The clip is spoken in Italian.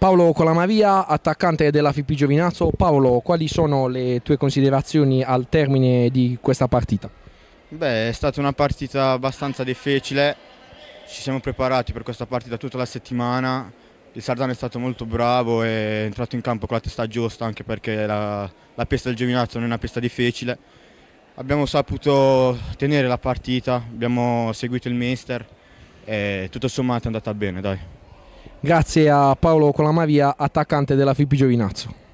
Paolo Colamavia, attaccante della FIP Giovinazzo. Paolo, quali sono le tue considerazioni al termine di questa partita? Beh, è stata una partita abbastanza difficile, ci siamo preparati per questa partita tutta la settimana, il Sardano è stato molto bravo è entrato in campo con la testa giusta anche perché la, la pista del Giovinazzo non è una pista difficile. Abbiamo saputo tenere la partita, abbiamo seguito il mister e tutto sommato è andata bene, dai. Grazie a Paolo Colamavia, attaccante della FIP Giovinazzo.